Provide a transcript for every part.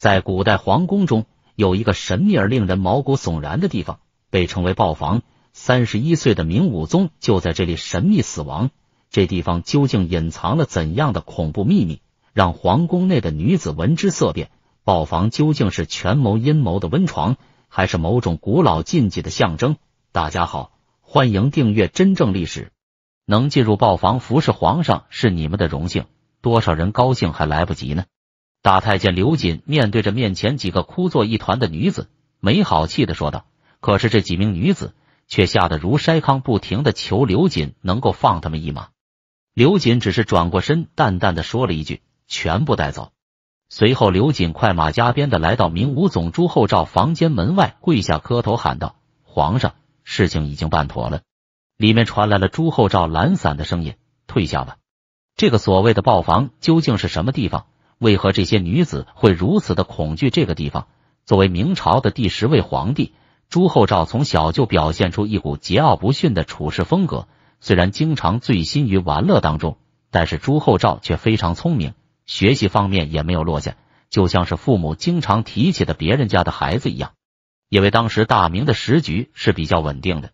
在古代皇宫中，有一个神秘而令人毛骨悚然的地方，被称为“豹房”。三十一岁的明武宗就在这里神秘死亡。这地方究竟隐藏了怎样的恐怖秘密，让皇宫内的女子闻之色变？豹房究竟是权谋阴谋的温床，还是某种古老禁忌的象征？大家好，欢迎订阅《真正历史》。能进入豹房服侍皇上是你们的荣幸，多少人高兴还来不及呢。大太监刘瑾面对着面前几个哭作一团的女子，没好气的说道：“可是这几名女子却吓得如筛糠，不停的求刘瑾能够放他们一马。”刘瑾只是转过身，淡淡的说了一句：“全部带走。”随后，刘瑾快马加鞭的来到明武总朱厚照房间门外，跪下磕头喊道：“皇上，事情已经办妥了。”里面传来了朱厚照懒散的声音：“退下吧。”这个所谓的豹房究竟是什么地方？为何这些女子会如此的恐惧这个地方？作为明朝的第十位皇帝朱厚照，从小就表现出一股桀骜不驯的处事风格。虽然经常醉心于玩乐当中，但是朱厚照却非常聪明，学习方面也没有落下，就像是父母经常提起的别人家的孩子一样。因为当时大明的时局是比较稳定的，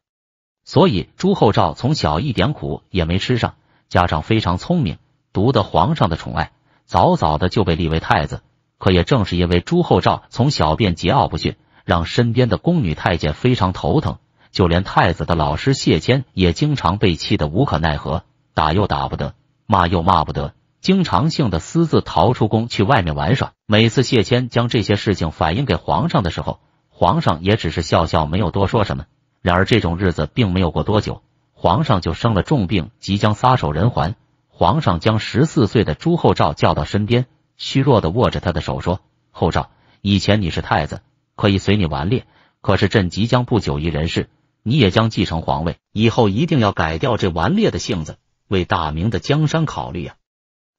所以朱厚照从小一点苦也没吃上，加上非常聪明，独得皇上的宠爱。早早的就被立为太子，可也正是因为朱厚照从小便桀骜不驯，让身边的宫女太监非常头疼，就连太子的老师谢谦也经常被气得无可奈何，打又打不得，骂又骂不得，经常性的私自逃出宫去外面玩耍。每次谢谦将这些事情反映给皇上的时候，皇上也只是笑笑，没有多说什么。然而这种日子并没有过多久，皇上就生了重病，即将撒手人寰。皇上将十四岁的朱厚照叫到身边，虚弱的握着他的手说：“厚照，以前你是太子，可以随你顽劣，可是朕即将不久于人世，你也将继承皇位，以后一定要改掉这顽劣的性子，为大明的江山考虑啊！”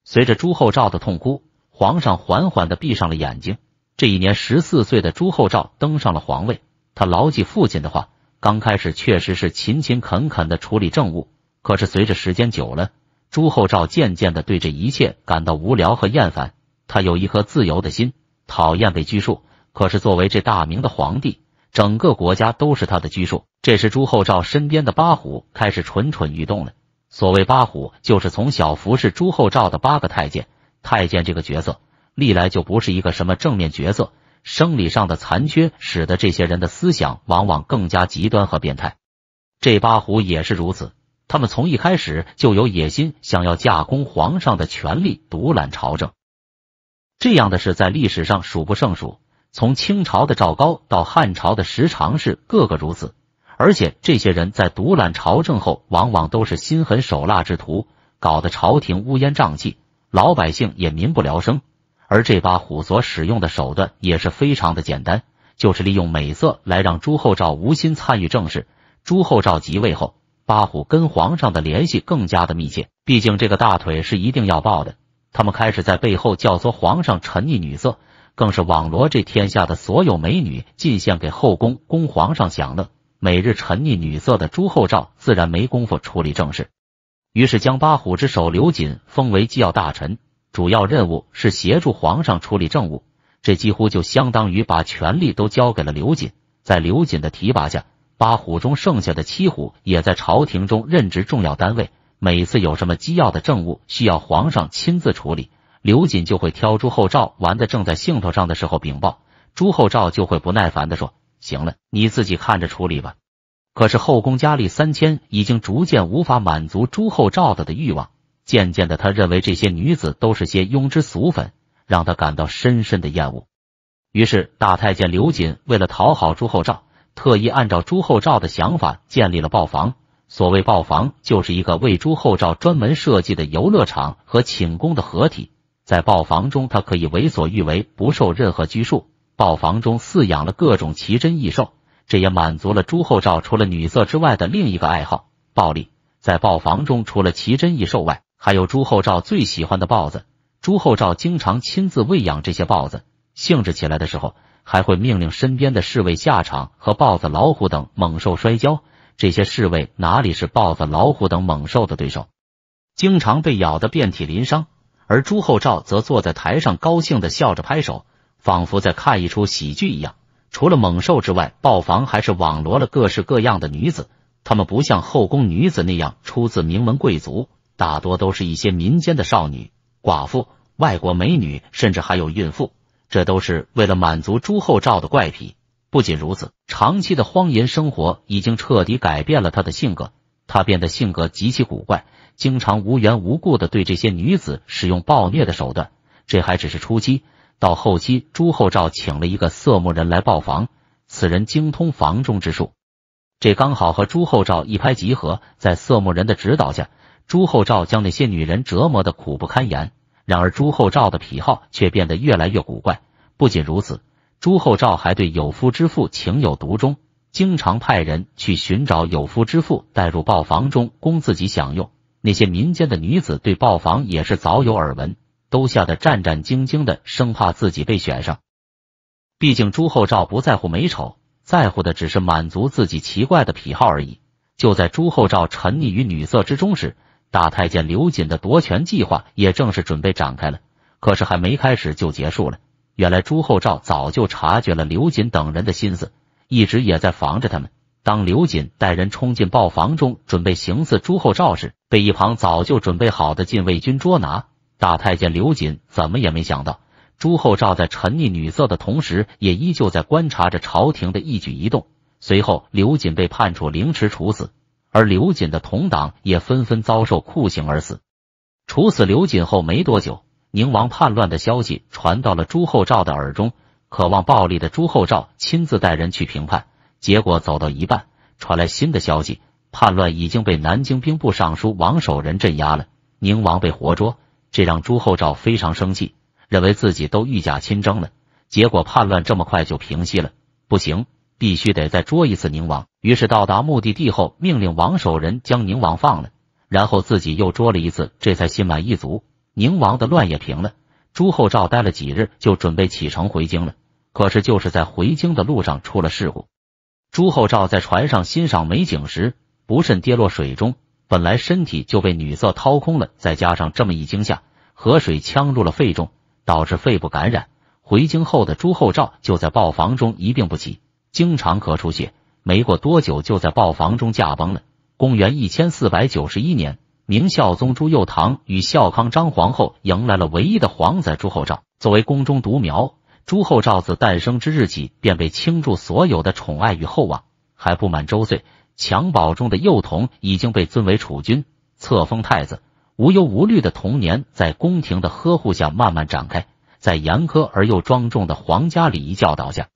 随着朱厚照的痛哭，皇上缓缓的闭上了眼睛。这一年，十四岁的朱厚照登上了皇位。他牢记父亲的话，刚开始确实是勤勤恳恳地处理政务，可是随着时间久了。朱厚照渐渐的对这一切感到无聊和厌烦。他有一颗自由的心，讨厌被拘束。可是作为这大明的皇帝，整个国家都是他的拘束。这时，朱厚照身边的八虎开始蠢蠢欲动了。所谓八虎，就是从小服侍朱厚照的八个太监。太监这个角色历来就不是一个什么正面角色。生理上的残缺使得这些人的思想往往更加极端和变态。这八虎也是如此。他们从一开始就有野心，想要架空皇上的权力，独揽朝政。这样的事在历史上数不胜数，从清朝的赵高到汉朝的石长氏，个个如此。而且这些人在独揽朝政后，往往都是心狠手辣之徒，搞得朝廷乌烟瘴气，老百姓也民不聊生。而这把虎所使用的手段也是非常的简单，就是利用美色来让朱厚照无心参与政事。朱厚照即位后。八虎跟皇上的联系更加的密切，毕竟这个大腿是一定要抱的。他们开始在背后教唆皇上沉溺女色，更是网罗这天下的所有美女进献给后宫，供皇上享乐。每日沉溺女色的朱厚照自然没工夫处理政事，于是将八虎之首刘瑾封为机要大臣，主要任务是协助皇上处理政务。这几乎就相当于把权力都交给了刘瑾。在刘瑾的提拔下。八虎中剩下的七虎也在朝廷中任职重要单位。每次有什么机要的政务需要皇上亲自处理，刘瑾就会挑朱厚照玩的正在兴头上的时候禀报，朱厚照就会不耐烦的说：“行了，你自己看着处理吧。”可是后宫佳丽三千已经逐渐无法满足朱厚照的的欲望，渐渐的他认为这些女子都是些庸脂俗粉，让他感到深深的厌恶。于是大太监刘瑾为了讨好朱厚照。特意按照朱厚照的想法建立了豹房。所谓豹房，就是一个为朱厚照专门设计的游乐场和寝宫的合体。在豹房中，他可以为所欲为，不受任何拘束。豹房中饲养了各种奇珍异兽，这也满足了朱厚照除了女色之外的另一个爱好——暴力。在豹房中，除了奇珍异兽外，还有朱厚照最喜欢的豹子。朱厚照经常亲自喂养这些豹子，兴致起来的时候。还会命令身边的侍卫下场和豹子、老虎等猛兽摔跤，这些侍卫哪里是豹子、老虎等猛兽的对手，经常被咬得遍体鳞伤。而朱厚照则坐在台上，高兴的笑着拍手，仿佛在看一出喜剧一样。除了猛兽之外，豹房还是网罗了各式各样的女子，她们不像后宫女子那样出自名门贵族，大多都是一些民间的少女、寡妇、外国美女，甚至还有孕妇。这都是为了满足朱厚照的怪癖。不仅如此，长期的荒淫生活已经彻底改变了他的性格，他变得性格极其古怪，经常无缘无故的对这些女子使用暴虐的手段。这还只是初期，到后期，朱厚照请了一个色目人来报房，此人精通房中之术，这刚好和朱厚照一拍即合，在色目人的指导下，朱厚照将那些女人折磨的苦不堪言。然而朱厚照的癖好却变得越来越古怪。不仅如此，朱厚照还对有夫之妇情有独钟，经常派人去寻找有夫之妇，带入豹房中供自己享用。那些民间的女子对豹房也是早有耳闻，都吓得战战兢兢的，生怕自己被选上。毕竟朱厚照不在乎美丑，在乎的只是满足自己奇怪的癖好而已。就在朱厚照沉溺于女色之中时，大太监刘瑾的夺权计划也正式准备展开了，可是还没开始就结束了。原来朱厚照早就察觉了刘瑾等人的心思，一直也在防着他们。当刘瑾带人冲进豹房中准备行刺朱厚照时，被一旁早就准备好的禁卫军捉拿。大太监刘瑾怎么也没想到，朱厚照在沉溺女色的同时，也依旧在观察着朝廷的一举一动。随后，刘瑾被判处凌迟处死。而刘瑾的同党也纷纷遭受酷刑而死。处死刘瑾后没多久，宁王叛乱的消息传到了朱厚照的耳中。渴望暴力的朱厚照亲自带人去平叛，结果走到一半，传来新的消息：叛乱已经被南京兵部尚书王守仁镇压了，宁王被活捉。这让朱厚照非常生气，认为自己都御驾亲征了，结果叛乱这么快就平息了。不行，必须得再捉一次宁王。于是到达目的地后，命令王守仁将宁王放了，然后自己又捉了一次，这才心满意足。宁王的乱也平了。朱厚照待了几日，就准备启程回京了。可是就是在回京的路上出了事故。朱厚照在船上欣赏美景时，不慎跌落水中。本来身体就被女色掏空了，再加上这么一惊吓，河水呛入了肺中，导致肺部感染。回京后的朱厚照就在豹房中一病不起，经常咳出血。没过多久，就在豹房中驾崩了。公元一千四百九十一年，明孝宗朱佑樘与孝康张皇后迎来了唯一的皇子朱厚照。作为宫中独苗，朱厚照自诞生之日起便被倾注所有的宠爱与厚望。还不满周岁，襁褓中的幼童已经被尊为储君，册封太子。无忧无虑的童年在宫廷的呵护下慢慢展开，在严苛而又庄重的皇家礼仪教导下。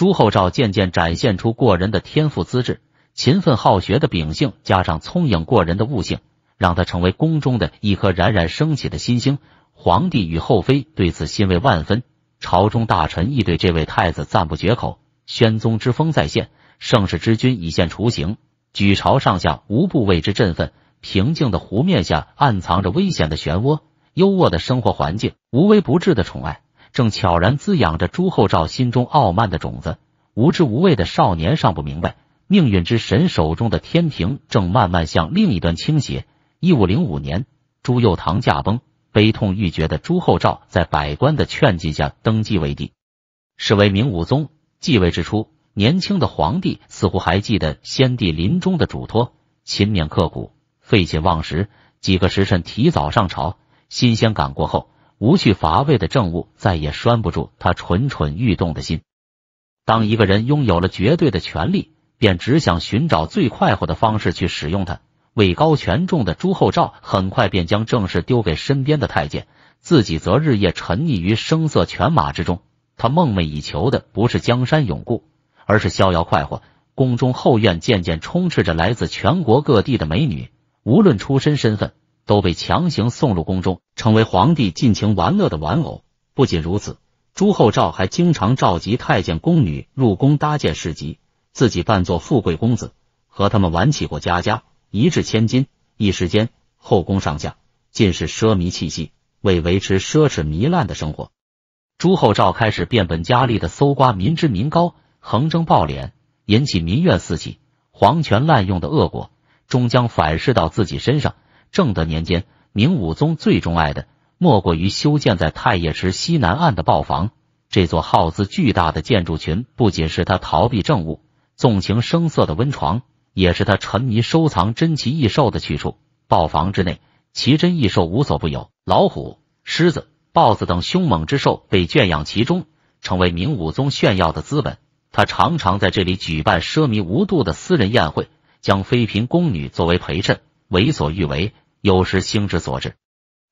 朱厚照渐渐展现出过人的天赋资质，勤奋好学的秉性，加上聪颖过人的悟性，让他成为宫中的一颗冉冉升起的新星。皇帝与后妃对此欣慰万分，朝中大臣亦对这位太子赞不绝口。宣宗之风再现，盛世之君已现雏形，举朝上下无不为之振奋。平静的湖面下暗藏着危险的漩涡，优渥的生活环境，无微不至的宠爱。正悄然滋养着朱厚照心中傲慢的种子，无知无畏的少年尚不明白，命运之神手中的天平正慢慢向另一端倾斜。一五零五年，朱佑樘驾崩，悲痛欲绝的朱厚照在百官的劝进下登基为帝，是为明武宗。继位之初，年轻的皇帝似乎还记得先帝临终的嘱托，勤勉刻苦，废寝忘食，几个时辰提早上朝，新鲜感过后。无趣乏味的政务再也拴不住他蠢蠢欲动的心。当一个人拥有了绝对的权力，便只想寻找最快活的方式去使用它。位高权重的朱厚照很快便将正事丢给身边的太监，自己则日夜沉溺于声色犬马之中。他梦寐以求的不是江山永固，而是逍遥快活。宫中后院渐渐充斥着来自全国各地的美女，无论出身身份。都被强行送入宫中，成为皇帝尽情玩乐的玩偶。不仅如此，朱厚照还经常召集太监、宫女入宫搭建市集，自己扮作富贵公子，和他们玩起过家家，一掷千金。一时间，后宫上下尽是奢靡气息。为维持奢侈糜烂的生活，朱厚照开始变本加厉的搜刮民脂民膏，横征暴敛，引起民怨四起。皇权滥用的恶果，终将反噬到自己身上。正德年间，明武宗最钟爱的莫过于修建在太液池西南岸的豹房。这座耗资巨大的建筑群，不仅是他逃避政务、纵情声色的温床，也是他沉迷收藏珍奇异兽的去处。豹房之内，奇珍异兽无所不有，老虎、狮子、豹子等凶猛之兽被圈养其中，成为明武宗炫耀的资本。他常常在这里举办奢靡无度的私人宴会，将妃嫔宫女作为陪衬。为所欲为，有时兴之所至，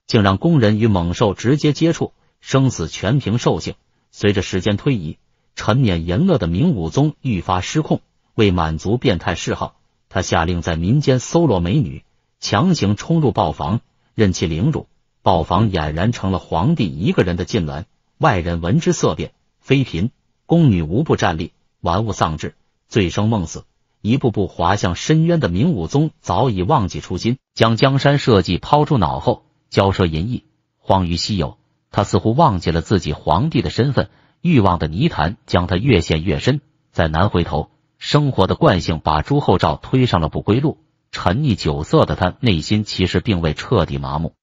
竟让工人与猛兽直接接触，生死全凭兽性。随着时间推移，沉湎淫乐的明武宗愈发失控。为满足变态嗜好，他下令在民间搜罗美女，强行冲入豹房，任其凌辱。豹房俨然成了皇帝一个人的禁脔，外人闻之色变。妃嫔、宫女无不站立，玩物丧志，醉生梦死。一步步滑向深渊的明武宗早已忘记初心，将江山社稷抛诸脑后，骄奢淫逸，荒于嬉游。他似乎忘记了自己皇帝的身份，欲望的泥潭将他越陷越深，再难回头。生活的惯性把朱厚照推上了不归路。沉溺酒色的他，内心其实并未彻底麻木，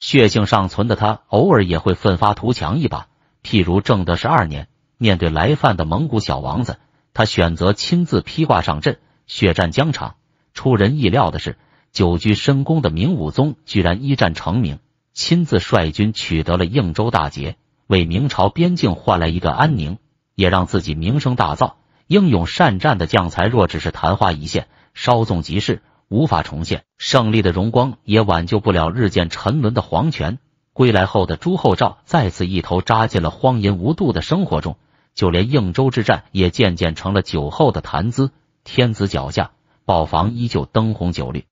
血性尚存的他偶尔也会奋发图强一把。譬如正德十二年，面对来犯的蒙古小王子。他选择亲自披挂上阵，血战疆场。出人意料的是，久居深宫的明武宗居然一战成名，亲自率军取得了应州大捷，为明朝边境换来一段安宁，也让自己名声大噪。英勇善战的将才若只是昙花一现、稍纵即逝，无法重现胜利的荣光，也挽救不了日渐沉沦的皇权。归来后的朱厚照再次一头扎进了荒淫无度的生活中。就连应州之战也渐渐成了酒后的谈资。天子脚下，豹房依旧灯红酒绿。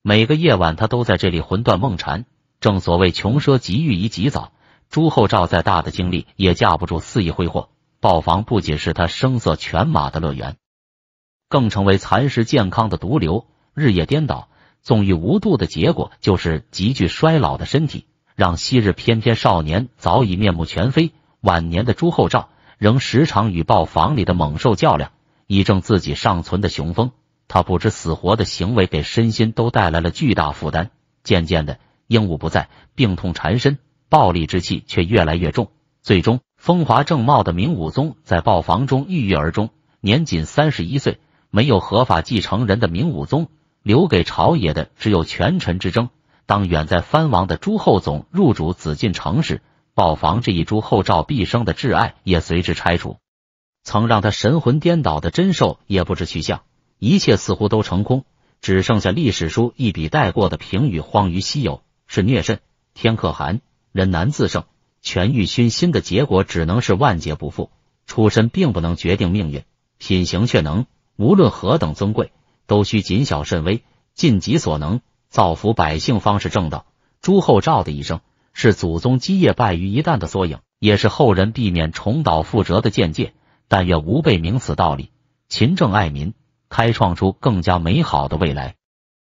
每个夜晚，他都在这里魂断梦缠。正所谓穷奢极欲以极早，朱厚照再大的精力也架不住肆意挥霍。豹房不仅是他声色犬马的乐园，更成为蚕食健康的毒瘤。日夜颠倒，纵欲无度的结果，就是极具衰老的身体，让昔日翩翩少年早已面目全非。晚年的朱厚照。仍时常与豹房里的猛兽较量，以证自己尚存的雄风。他不知死活的行为给身心都带来了巨大负担。渐渐的，鹦鹉不在，病痛缠身，暴力之气却越来越重。最终，风华正茂的明武宗在豹房中郁郁而终，年仅三十一岁。没有合法继承人的明武宗，留给朝野的只有权臣之争。当远在藩王的朱厚总入主紫禁城时。宝房这一株后赵毕生的挚爱也随之拆除，曾让他神魂颠倒的真兽也不知去向，一切似乎都成空，只剩下历史书一笔带过的评语，荒于稀有。是虐甚，天可寒，人难自胜，权欲熏心的结果只能是万劫不复。出身并不能决定命运，品行却能。无论何等尊贵，都需谨小慎微，尽己所能，造福百姓方是正道。朱厚照的一生。是祖宗基业败于一旦的缩影，也是后人避免重蹈覆辙的见解。但愿吾辈明此道理，勤政爱民，开创出更加美好的未来。